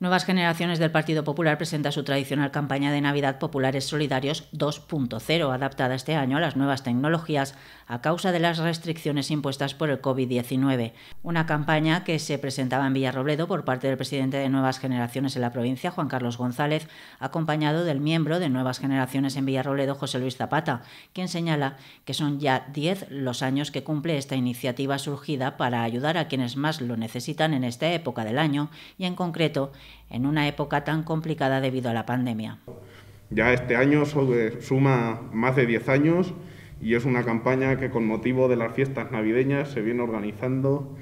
Nuevas Generaciones del Partido Popular presenta su tradicional campaña de Navidad Populares Solidarios 2.0, adaptada este año a las nuevas tecnologías a causa de las restricciones impuestas por el COVID-19. Una campaña que se presentaba en Villarrobledo por parte del presidente de Nuevas Generaciones en la provincia, Juan Carlos González, acompañado del miembro de Nuevas Generaciones en Villarrobledo, José Luis Zapata, quien señala que son ya 10 los años que cumple esta iniciativa surgida para ayudar a quienes más lo necesitan en esta época del año y, en concreto, en una época tan complicada debido a la pandemia. Ya este año suma más de 10 años y es una campaña que con motivo de las fiestas navideñas se viene organizando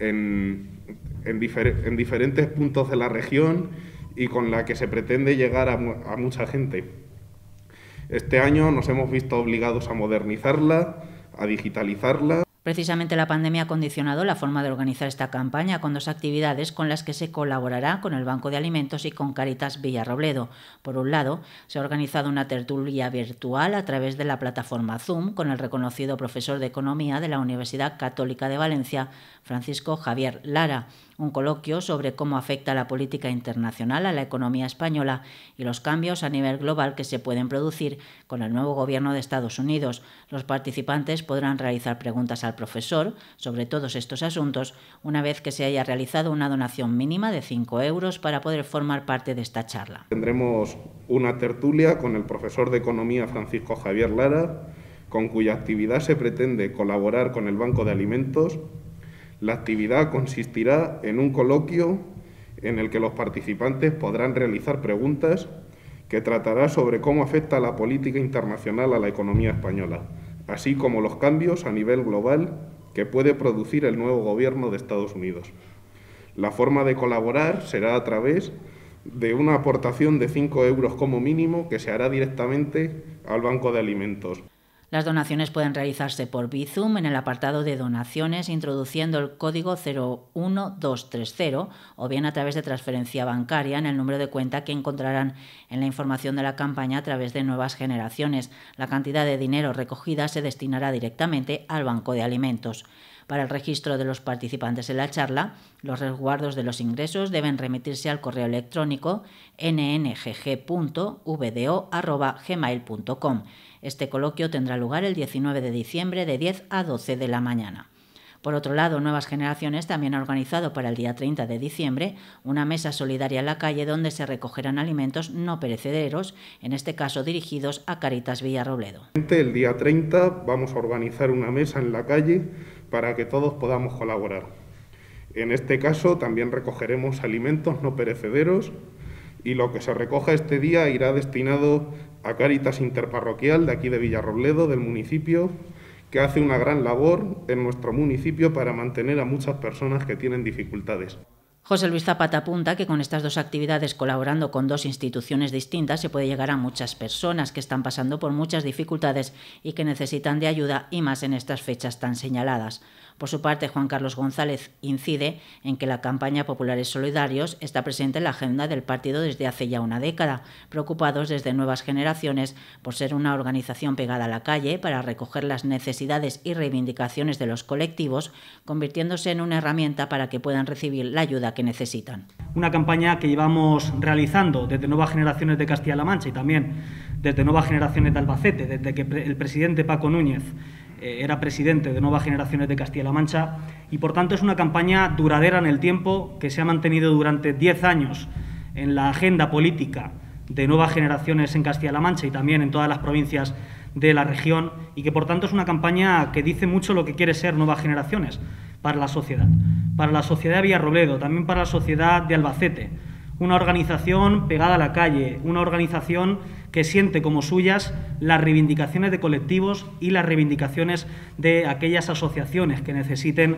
en, diferentes puntos de la región y con la que se pretende llegar a mucha gente. Este año nos hemos visto obligados a modernizarla, a digitalizarla. Precisamente la pandemia ha condicionado la forma de organizar esta campaña con dos actividades con las que se colaborará con el Banco de Alimentos y con Caritas Villarrobledo. Por un lado, se ha organizado una tertulia virtual a través de la plataforma Zoom con el reconocido profesor de Economía de la Universidad Católica de Valencia, Francisco Javier Lara un coloquio sobre cómo afecta la política internacional a la economía española y los cambios a nivel global que se pueden producir con el nuevo gobierno de Estados Unidos. Los participantes podrán realizar preguntas al profesor sobre todos estos asuntos una vez que se haya realizado una donación mínima de 5 euros para poder formar parte de esta charla. Tendremos una tertulia con el profesor de Economía Francisco Javier Lara, con cuya actividad se pretende colaborar con el Banco de Alimentos la actividad consistirá en un coloquio en el que los participantes podrán realizar preguntas que tratará sobre cómo afecta la política internacional a la economía española, así como los cambios a nivel global que puede producir el nuevo gobierno de Estados Unidos. La forma de colaborar será a través de una aportación de 5 euros como mínimo que se hará directamente al Banco de Alimentos. Las donaciones pueden realizarse por Bizum en el apartado de donaciones introduciendo el código 01230 o bien a través de transferencia bancaria en el número de cuenta que encontrarán en la información de la campaña a través de Nuevas Generaciones. La cantidad de dinero recogida se destinará directamente al Banco de Alimentos. Para el registro de los participantes en la charla, los resguardos de los ingresos deben remitirse al correo electrónico nngg.vdo.gmail.com. Este coloquio tendrá lugar el 19 de diciembre de 10 a 12 de la mañana. Por otro lado, Nuevas Generaciones también ha organizado para el día 30 de diciembre una mesa solidaria en la calle donde se recogerán alimentos no perecederos, en este caso dirigidos a Caritas Villarrobledo. El día 30 vamos a organizar una mesa en la calle para que todos podamos colaborar. En este caso también recogeremos alimentos no perecederos y lo que se recoja este día irá destinado a Cáritas Interparroquial de aquí de Villarrobledo, del municipio, que hace una gran labor en nuestro municipio para mantener a muchas personas que tienen dificultades. José Luis Zapata apunta que con estas dos actividades colaborando con dos instituciones distintas se puede llegar a muchas personas que están pasando por muchas dificultades y que necesitan de ayuda y más en estas fechas tan señaladas. Por su parte, Juan Carlos González incide en que la campaña Populares Solidarios está presente en la agenda del partido desde hace ya una década, preocupados desde nuevas generaciones por ser una organización pegada a la calle para recoger las necesidades y reivindicaciones de los colectivos, convirtiéndose en una herramienta para que puedan recibir la ayuda que necesitan. Una campaña que llevamos realizando desde nuevas generaciones de Castilla-La Mancha y también desde nuevas generaciones de Albacete, desde que el presidente Paco Núñez eh, era presidente de Nuevas Generaciones de Castilla-La Mancha y por tanto es una campaña duradera en el tiempo que se ha mantenido durante 10 años en la agenda política de Nuevas Generaciones en Castilla-La Mancha y también en todas las provincias de la región y que por tanto es una campaña que dice mucho lo que quiere ser Nuevas Generaciones para la sociedad, para la sociedad de Villarrobledo, también para la sociedad de Albacete, una organización pegada a la calle, una organización que siente como suyas las reivindicaciones de colectivos y las reivindicaciones de aquellas asociaciones que necesiten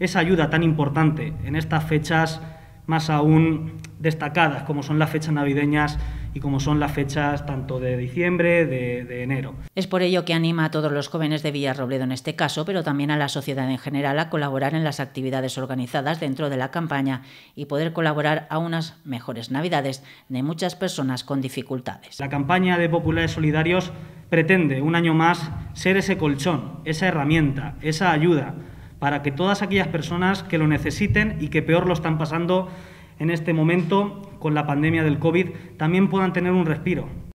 esa ayuda tan importante en estas fechas más aún destacadas, como son las fechas navideñas y como son las fechas tanto de diciembre, de, enero. Es por ello que anima a todos los jóvenes de Villarrobledo en este caso, pero también a la sociedad en general a colaborar en las actividades organizadas dentro de la campaña y poder colaborar a unas mejores navidades de muchas personas con dificultades. La campaña de Populares Solidarios pretende, un año más, ser ese colchón, esa herramienta, esa ayuda para que todas aquellas personas que lo necesiten y que peor lo están pasando en este momento con la pandemia del COVID también puedan tener un respiro.